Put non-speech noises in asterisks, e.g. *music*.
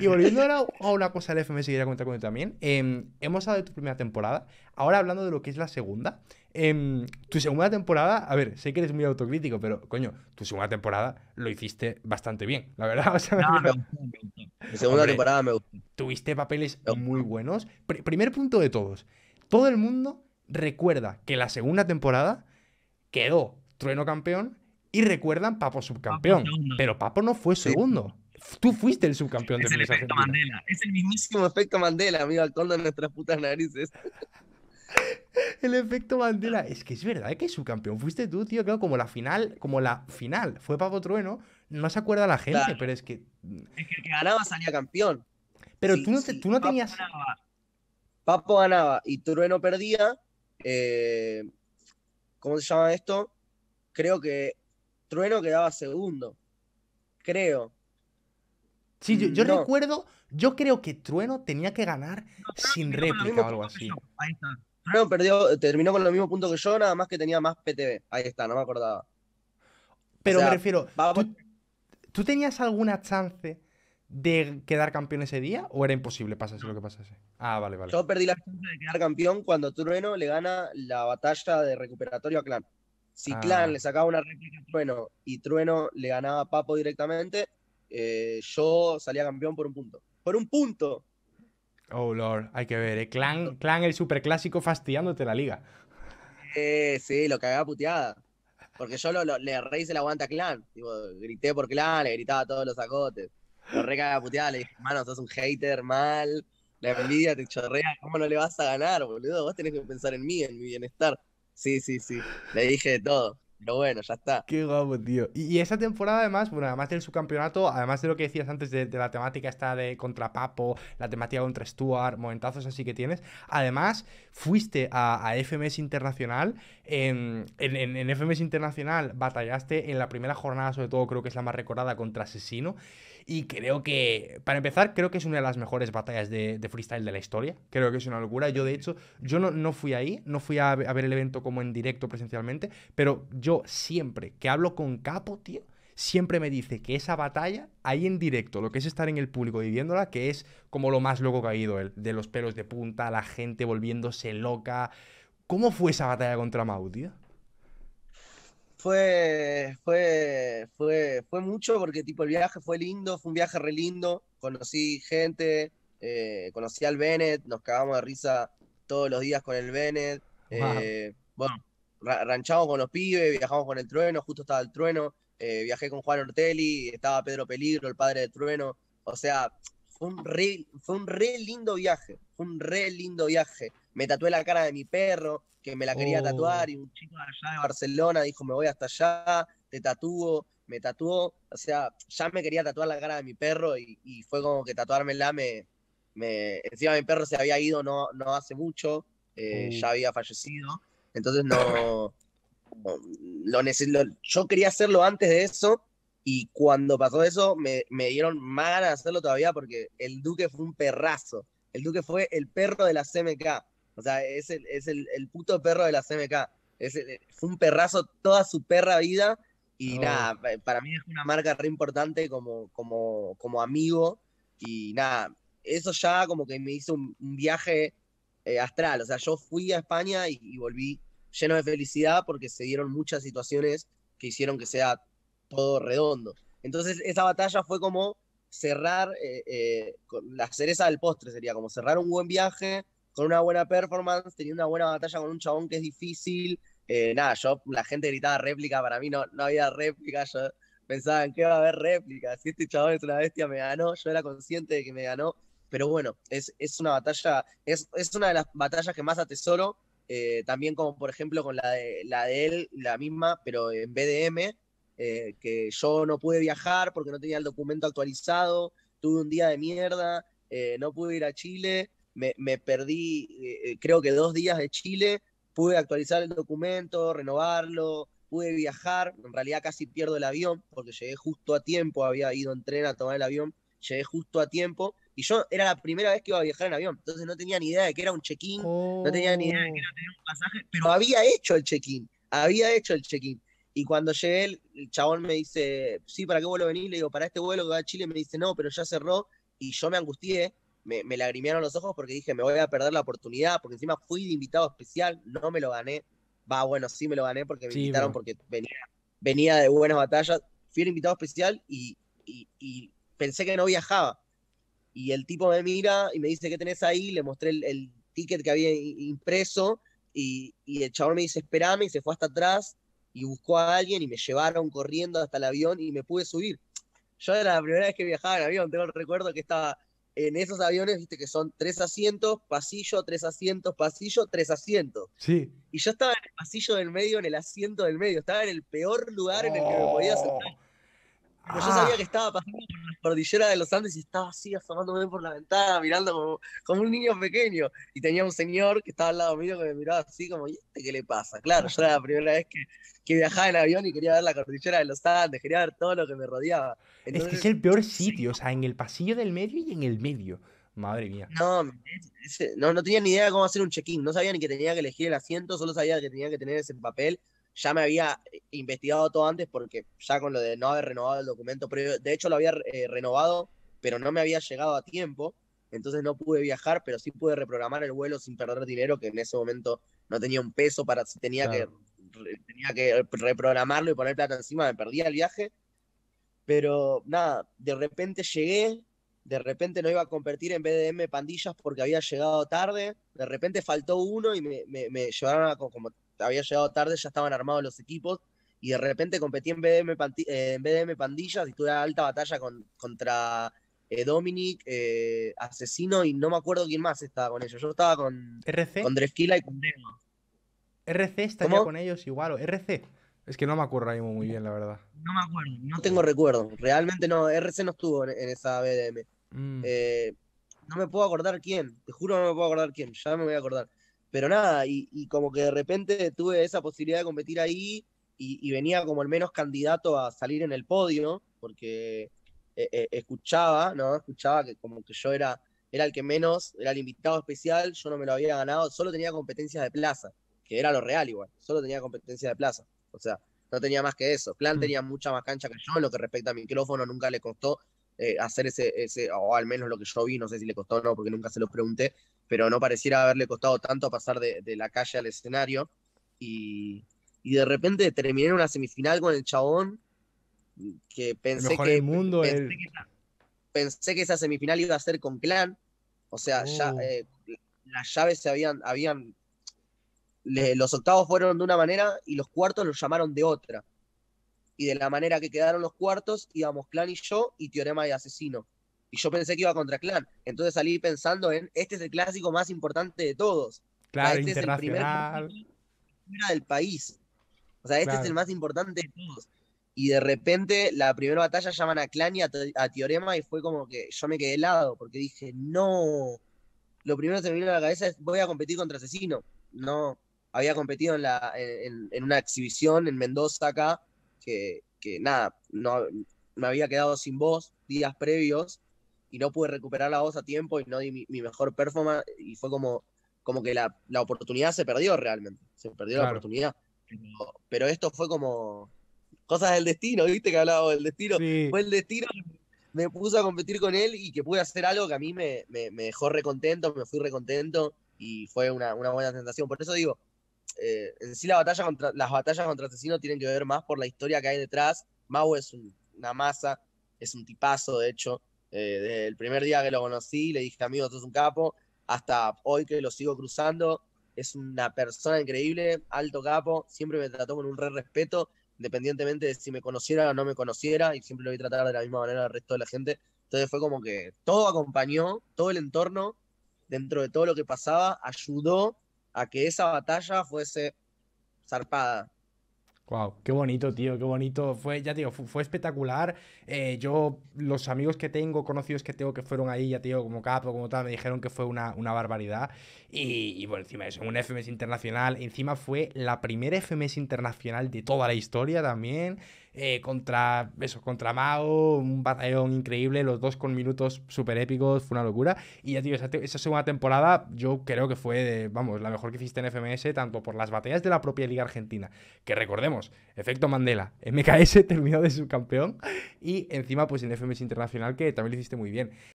Y volviendo a una cosa del FMS que quería contar contigo también. Em, hemos hablado de tu primera temporada. Ahora hablando de lo que es la segunda. Em, tu segunda temporada, a ver, sé que eres muy autocrítico, pero coño, tu segunda temporada lo hiciste bastante bien, la verdad. *laughs* O sea, segunda temporada me gustó. Tuviste papeles muy buenos. primer punto de todos. Todo el mundo recuerda que la segunda temporada quedó Trueno campeón y recuerdan Papo subcampeón. Pero Papo no fue segundo. Tú fuiste el subcampeón es de el efecto Mandela. Es el mismísimo *laughs* efecto Mandela, amigo, al de nuestras putas narices. *laughs* El efecto Mandela. Es que es verdad que subcampeón fuiste tú, tío. Claro, como la final, como la final fue Papo Trueno, no se acuerda la gente, pero es que. Es que el que ganaba salía campeón. Pero tú no, tenías. Papo ganaba y Trueno perdía. Eh, ¿Cómo se llama esto? Creo que Trueno quedaba segundo. Creo. Sí, yo, mm, recuerdo, yo creo que Trueno tenía que ganar sin réplica o algo así. Ahí está. Trueno perdió, terminó con lo mismo punto que yo, nada más que tenía más PTV. Ahí está, no me acordaba. Pero me refiero, ¿tú, tenías alguna chance de quedar campeón ese día o era imposible pasase lo que pasase? Ah, vale, vale. Yo perdí la chance de quedar campeón cuando Trueno le gana la batalla de recuperatorio a Clan. Si ah. Clan le sacaba una réplica a Trueno y Trueno le ganaba a Papo directamente, eh, yo salía campeón por un punto. Por un punto. Oh, Lord, hay que ver. Eh. Clan, clan el superclásico fastidiándote la liga. Eh, sí, lo cagaba puteada. Porque yo lo, re le se la aguanta a Clan. grité por Clan, le gritaba a todos los sacotes, Lo re cagaba puteada, le dije, hermano, sos un hater mal. La envidia te chorrea. ¿Cómo no le vas a ganar, boludo? Vos tenés que pensar en mí, en mi bienestar. Sí, sí, sí. Le dije de todo bueno, ya está. Qué guapo, tío. Y, esa temporada, además, bueno, además del subcampeonato, además de lo que decías antes de, la temática esta de contra Papo, la temática contra Stuart, momentazos así que tienes, además fuiste a, FMS Internacional. En, FMS Internacional batallaste en la primera jornada, sobre todo creo que es la más recordada, contra Asesino. Y creo que, para empezar, creo que es una de las mejores batallas de, freestyle de la historia. Creo que es una locura. Yo, de hecho, yo no, no fui ahí, no fui a, a ver el evento como en directo presencialmente, pero yo yo siempre que hablo con Capo, tío, siempre me dice que esa batalla, ahí en directo, lo que es estar en el público viviéndola, que es como lo más loco que ha ido, el, de los pelos de punta, la gente volviéndose loca. ¿Cómo fue esa batalla contra Mau, tío? Fue, fue, fue, fue mucho porque tipo el viaje fue lindo, fue un viaje re lindo, conocí gente, eh, conocí al Bennett, nos cagamos de risa todos los días con el Bennett. Eh, bueno, ranchamos con los pibes, viajamos con el trueno, justo estaba el trueno, eh, viajé con Juan Ortelli, estaba Pedro Peligro, el padre del trueno. O sea, fue un, re, fue un re lindo viaje, fue un re lindo viaje. Me tatué la cara de mi perro, que me la quería oh. tatuar, y un chico allá de Barcelona dijo, me voy hasta allá, te tatúo, me tatuó. O sea, ya me quería tatuar la cara de mi perro y, fue como que tatuármela me, me... Encima mi perro se había ido no, no hace mucho, eh, mm. ya había fallecido. Entonces no... lo, necesito, yo quería hacerlo antes de eso y cuando pasó eso me, dieron más ganas de hacerlo todavía porque el Duque fue un perrazo. El Duque fue el perro de la CMK. O sea, es el, es el, el puto perro de la CMK. Es fue un perrazo toda su perra vida. Y nada, para mí es una marca re importante como, como, amigo. Y nada, eso ya como que me hizo un, viaje eh, astral. O sea, yo fui a España y volví lleno de felicidad porque se dieron muchas situaciones que hicieron que sea todo redondo. Entonces esa batalla fue como cerrar eh, eh, con la cereza del postre, sería como cerrar un buen viaje con una buena performance, teniendo una buena batalla con un chabón que es difícil. Eh, nada, yo, la gente gritaba réplica, para mí no, no había réplica, yo pensaba en qué va a haber réplica, si este chabón es una bestia, me ganó, yo era consciente de que me ganó, pero bueno, es, es una batalla, es, es una de las batallas que más atesoro eh, también como por ejemplo con la de, la de él, la misma, pero en BDM, eh, que yo no pude viajar porque no tenía el documento actualizado, tuve un día de mierda, eh, no pude ir a Chile, me, me perdí creo que dos días de Chile, pude actualizar el documento, renovarlo, pude viajar, en realidad casi pierdo el avión porque llegué justo a tiempo, había ido en tren a tomar el avión llegué justo a tiempo. Y yo era la primera vez que iba a viajar en avión, entonces no tenía ni idea de que era un check-in, no tenía ni idea de que era un pasaje, pero había hecho el check-in, había hecho el check-in. Y cuando llegué, el chabón me dice, sí, ¿para qué vuelo venir, Le digo, para este vuelo que va a Chile. Me dice, no, pero ya cerró. Y yo me angustié, me, me lagrimearon los ojos porque dije, me voy a perder la oportunidad, porque encima fui de invitado especial, no me lo gané. Va, bueno, sí me lo gané porque me invitaron porque venía, venía de buenas batallas. Fui de invitado especial y pensé que no viajaba. Y el tipo me mira y me dice, ¿qué tenés ahí? Le mostré el, ticket que había impreso y, el chabón me dice, esperame y se fue hasta atrás y buscó a alguien y me llevaron corriendo hasta el avión y me pude subir. Yo era la primera vez que viajaba en avión, tengo el recuerdo que estaba en esos aviones, viste que son tres asientos, pasillo, tres asientos, pasillo, tres asientos. Sí. Y yo estaba en el pasillo del medio, en el asiento del medio, estaba en el peor lugar en el que me podía sentar. Yo sabía ah. que estaba pasando por la cordillera de los Andes y estaba así asomándome por la ventana, mirando como, como, un niño pequeño. Y tenía un señor que estaba al lado mío que me miraba así como, ¿y este qué le pasa? Claro, yo era la primera vez que, que, viajaba en avión y quería ver la cordillera de los Andes, quería ver todo lo que me rodeaba. es que es el peor sitio, o sea, en el pasillo del medio y en el medio. Madre mía. No, no, no tenía ni idea de cómo hacer un check-in. No sabía ni que tenía que elegir el asiento, solo sabía que tenía que tener ese papel ya me había eh, investigado todo antes porque ya con lo de no haber renovado el documento previo, de hecho lo había eh, renovado, pero no me había llegado a tiempo, entonces no pude viajar, pero sí pude reprogramar el vuelo sin perder dinero, que en ese momento no tenía un peso para, tenía, que, tenía que reprogramarlo y poner plata encima, me perdía el viaje, pero nada, de repente llegué, de repente no iba a convertir en BDM pandillas porque había llegado tarde, de repente faltó uno y me, llevaron a como había llegado tarde, ya estaban armados los equipos y de repente competí en BDM, eh, en BDM Pandillas y tuve alta batalla contra eh, Dominic, eh, Asesino y no me acuerdo quién más estaba con ellos. Yo estaba con, ¿RC? con y con Demo. RC estaría con ellos igual, o RC. Es que no me acuerdo muy bien, la verdad. No me acuerdo, no tengo recuerdo. Realmente no, RC no estuvo en, esa BDM. Mm. no me puedo acordar quién, te juro no me puedo acordar quién, ya me voy a acordar pero nada, y, como que de repente tuve esa posibilidad de competir ahí y, venía como el menos candidato a salir en el podio, porque eh, eh, escuchaba, ¿no? Escuchaba que como que yo era, era el que menos, era el invitado especial, yo no me lo había ganado, solo tenía competencias de plaza, que era lo real igual, solo tenía competencia de plaza, o sea, no tenía más que eso. Plan mm. tenía mucha más cancha que yo en lo que respecta a micrófono, nunca le costó, eh, hacer ese, ese, o al menos lo que yo vi, no sé si le costó o no, porque nunca se los pregunté, pero no pareciera haberle costado tanto pasar de, la calle al escenario. Y, de repente terminé en una semifinal con el chabón que pensé, que, el pensé, que, esa semifinal iba a ser con Clan. O sea, ya oh. eh, las llaves se habían, habían los octavos fueron de una manera y los cuartos los llamaron de otra y de la manera que quedaron los cuartos íbamos Clan y yo y Teorema y Asesino. Y yo pensé que iba contra Clan. Entonces salí pensando en, este es el clásico más importante de todos. Claro, este Es el primer del país. O sea, este es el más importante de todos. Y de repente la primera batalla llaman a Clan y a, Teorema y fue como que yo me quedé helado porque dije, no, lo primero que me vino a la cabeza es voy a competir contra Asesino. No, había competido en, la, en una exhibición en Mendoza acá que, nada, no, me había quedado sin voz días previos y no pude recuperar la voz a tiempo y no di mi, mejor performance y fue como, como que la, la oportunidad se perdió realmente, se perdió la oportunidad. Pero, esto fue como cosas del destino, viste que hablaba del destino. Fue el destino, me puso a competir con él y que pude hacer algo que a mí me, me, me dejó recontento, me fui recontento y fue una, una buena sensación. Por eso digo, en eh, sí la batalla contra, las batallas contra asesinos tienen que ver más por la historia que hay detrás. Mau es una masa, es un tipazo, de hecho. Eh, desde el primer día que lo conocí, le dije, amigo, tú es un capo, hasta hoy que lo sigo cruzando, es una persona increíble, alto capo, siempre me trató con un re respeto, independientemente de si me conociera o no me conociera, y siempre lo voy a tratar de la misma manera al resto de la gente. Entonces fue como que todo acompañó, todo el entorno, dentro de todo lo que pasaba, ayudó a que esa batalla fuese zarpada. Wow, qué bonito, tío, qué bonito. Fue, ya digo, fue, espectacular. Eh, yo, los amigos que tengo, conocidos que tengo que fueron ahí, ya tío, como capo, como tal, me dijeron que fue una, barbaridad. Y, y, bueno, encima eso, un FMS internacional. Encima fue la primera FMS internacional de toda la historia también. Eh, contra eso, contra Mao, un batallón increíble, los dos con minutos súper épicos, fue una locura. Y ya, tío, esa, segunda temporada yo creo que fue, vamos, la mejor que hiciste en FMS, tanto por las batallas de la propia Liga Argentina, que recordemos, efecto Mandela, MKS *laughs* terminó de subcampeón, y encima, pues en FMS Internacional, que también lo hiciste muy bien.